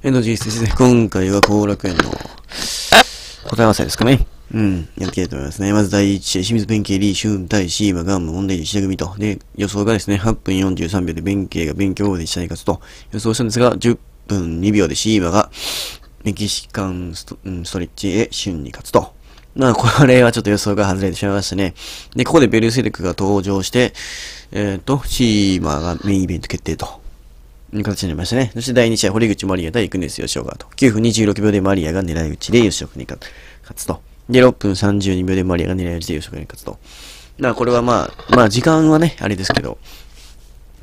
遠藤ジー先生、今回は後楽園の答え合わせですかね。うん。やっていと思いますね。まず第1試合、清水弁慶、李春対シーバ、ガンム、問題児、石田組と。で、予想がですね、8分43秒で弁慶が勉強で試合に勝つと予想したんですが、10分2秒でシーバがメキシカンスト,、うん、ストレッチへ春に勝つと。まあ、これはちょっと予想が外れてしまいましたね。で、ここでベルセルクが登場して、えっ、ー、と、シーマがメインイベント決定と。いう形になりましたね。そして第2試合、堀口マリア対んです吉岡と。9分26秒でマリアが狙い撃ちで吉岡に勝つと。で、6分32秒でマリアが狙い撃ちで吉岡に勝つと。まあ、これはまあ、まあ、時間はね、あれですけど、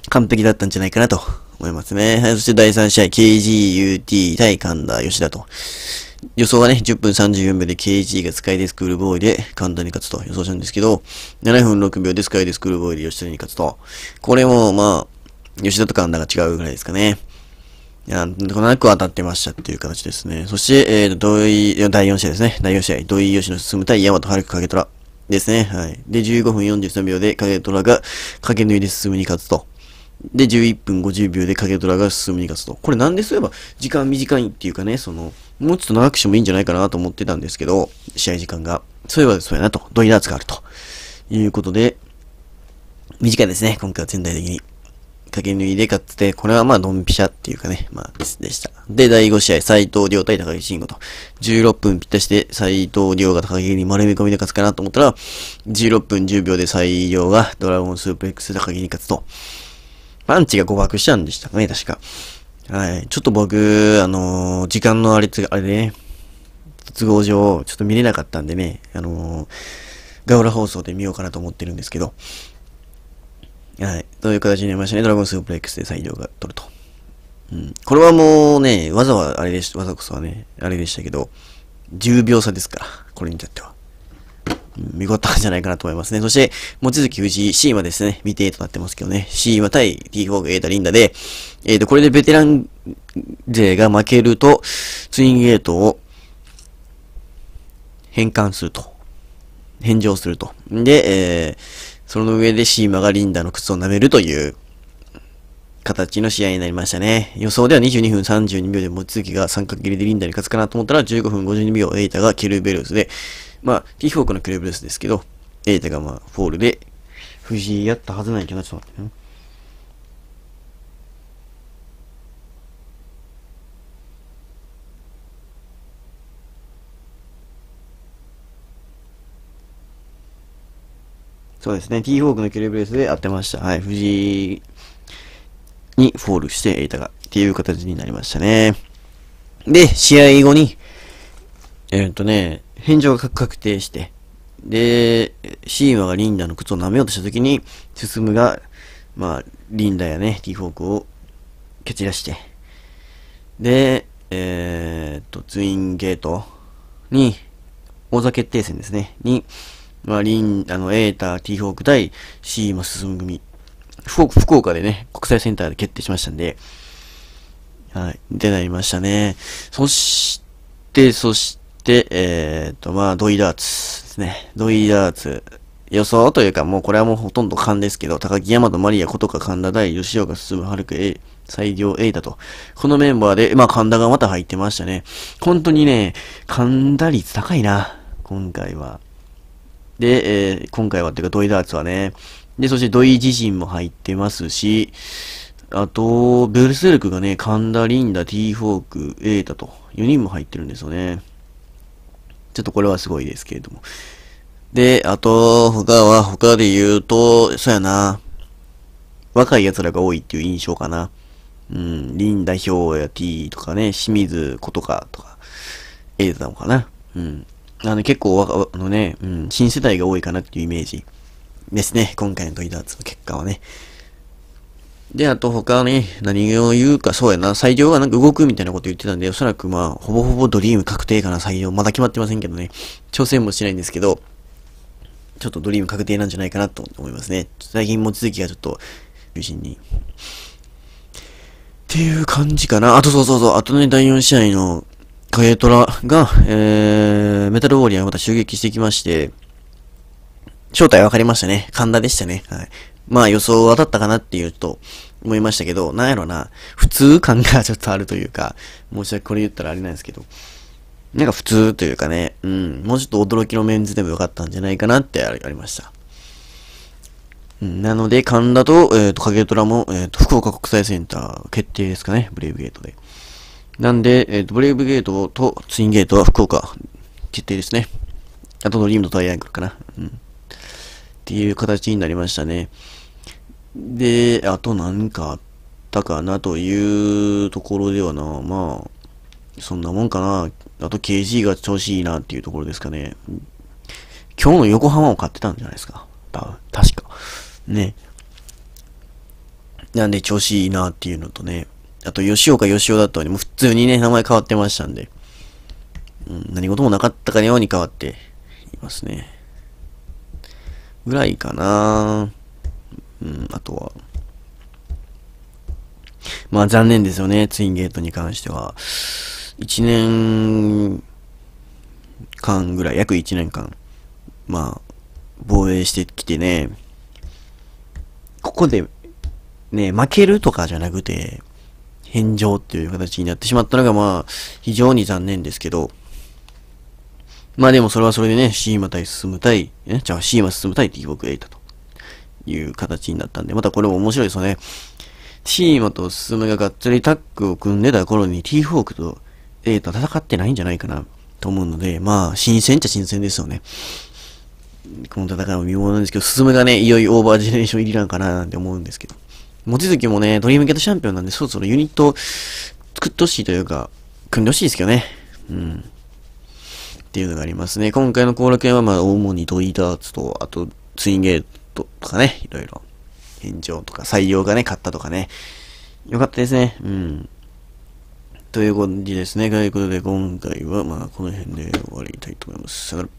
完璧だったんじゃないかなと思いますね。はい、そして第3試合、KGUT 対神田吉田と。予想はね、10分34秒で KG がスカイデスクールボーイで簡単に勝つと予想したんですけど、7分6秒でスカイデスクールボーイで吉田に勝つと。これも、まあ、吉田と神田が違うぐらいですかね。いや、なんとなく当たってましたっていう形ですね。そして、えー、土井、第4試合ですね。第4試合、土井吉野進む対大和春影虎ですね。はい。で、15分43秒で影虎がけ抜いで進むに勝つと。で、11分50秒で影虎が進むに勝つと。これなんでそういえば時間短いっていうかね、その、もうちょっと長くしてもいいんじゃないかなと思ってたんですけど、試合時間が。そういえばそうやなと。土井ダーツがあると。いうことで、短いですね。今回は全体的に。掛けいで勝って、これはまあドンピシャっていうかね、まあででした。で、第5試合、斎藤亮対高木慎吾と。16分ぴったしで斎藤亮が高木に丸め込みで勝つかなと思ったら、16分10秒で斎亮がドラゴンスープ X 高木に勝つと。パンチが誤爆したんでしたかね、確か。はい。ちょっと僕、あのー、時間のあれつ、あれね、都合上、ちょっと見れなかったんでね、あのー、ガウラ放送で見ようかなと思ってるんですけど、はい。という形になりましたね。ドラゴンスープレックスで採用が取ると。うん。これはもうね、わざわざ、あれでした、わざこそはね、あれでしたけど、10秒差ですから、これに至っては。見事なんじゃないかなと思いますね。そして、もち望月藤井 C はですね、未定となってますけどね、C は対 T4 がエータリンダで、えっ、ー、と、これでベテラン勢が負けると、ツインゲートを変換すると。返上すると。で、えー、その上でシーマがリンダの靴を舐めるという形の試合になりましたね。予想では22分32秒で望月が三角切りでリンダに勝つかなと思ったら15分52秒エイタがケルベルスで、まあ、ティフォークのケルベルスですけど、エイタがまあ、フォールで、藤井やったはずないけど、ちょっと待ってね。そうですね、T フォークのキレブレースで当てました。はい、藤井にフォールして、エイタが、っていう形になりましたね。で、試合後に、えー、っとね、返上が確定して、で、シーマがリンダの靴を舐めようとしたときに、進むが、まあ、リンダやね、T フォークを蹴散らして、で、えー、っと、ツインゲートに、王座決定戦ですね、に、まあ、リン、あの、エーター、ティーホーク対シーマ進む組。福福岡でね、国際センターで決定しましたんで、はい、でなりましたね。そして、そして、えー、っと、まあ、ドイダーツですね。ドイダーツ。予想というか、もうこれはもうほとんど勘ですけど、高木山とマリア、ことか神田大、吉岡進む、はるくえ、最良 A だと。このメンバーで、まあ神田がまた入ってましたね。本当にね、神田率高いな。今回は。で、えー、今回はっていうか土井ダーツはね、で、そして土井自身も入ってますし、あと、ベルセルクがね、神田、リンダ、ティーフォーク、エータと4人も入ってるんですよね。ちょっとこれはすごいですけれども。で、あと、他は、他で言うと、そうやな。若い奴らが多いっていう印象かな。うん、リンダ、ヒョウや T とかね、清水、ことかとか、エイタなのかな。うん。あの、結構、あのね、うん、新世代が多いかなっていうイメージですね。今回のトリダーツの結果はね。で、あと他ね、何を言うか、そうやな、採用がなんか動くみたいなこと言ってたんで、おそらくまあ、ほぼほぼドリーム確定かな、採用。まだ決まってませんけどね。挑戦もしないんですけど、ちょっとドリーム確定なんじゃないかなと思いますね。最近望月がちょっと、中心に。っていう感じかな。あとそうそうそう、あとね、第4試合のト虎が、えー、メタルウォーリアーをまた襲撃してきまして、正体分かりましたね。神田でしたね。はい。まあ予想当たったかなっていうと思いましたけど、なんやろな、普通感がちょっとあるというか、申し訳これ言ったらあれなんですけど、なんか普通というかね、うん、もうちょっと驚きのメンズでもよかったんじゃないかなってありました。なので、神田と、えっ、ー、と、影虎も、えっ、ー、と、福岡国際センター決定ですかね、ブレイブゲートで。なんで、えー、ブレイブゲートとツインゲートは福岡決定ですね。あとドリームとトライアングルかな。うん。っていう形になりましたね。で、あと何かあったかなというところではな、まあ、そんなもんかな。あと KG が調子いいなっていうところですかね。今日の横浜を買ってたんじゃないですか。た確か。ね。なんで調子いいなっていうのとね。あと、吉岡吉尾だったのに、もう普通にね、名前変わってましたんで、うん、何事もなかったかのように変わっていますね。ぐらいかなうん、あとは。まあ残念ですよね、ツインゲートに関しては。1年間ぐらい、約1年間、まあ、防衛してきてね、ここで、ね、負けるとかじゃなくて、返上っていう形になってしまったのが、まあ、非常に残念ですけど、まあでもそれはそれでね、シーマ対進む対、ね、じゃあシーマ進む対 D 僕イだという形になったんで、またこれも面白いですよね。シーマと進むががっつりタッグを組んでた頃に T フォークと A と戦ってないんじゃないかなと思うので、まあ、新鮮っちゃ新鮮ですよね。この戦いも見物なんですけど、進むがね、いよいよオーバージェネレーション入りなんかななんて思うんですけど。望月もね、ドリームゲートチャンピオンなんで、そろそろユニット作ってほしいというか、組んでほしいですけどね。うん。っていうのがありますね。今回の後楽園は、まあ、主にドイダーツと、あと、ツインゲートとかね、いろいろ。返上とか、採用がね、買ったとかね。よかったですね。うん。ということですね。ということで、今回は、まあ、この辺で終わりたいと思います。さよなら。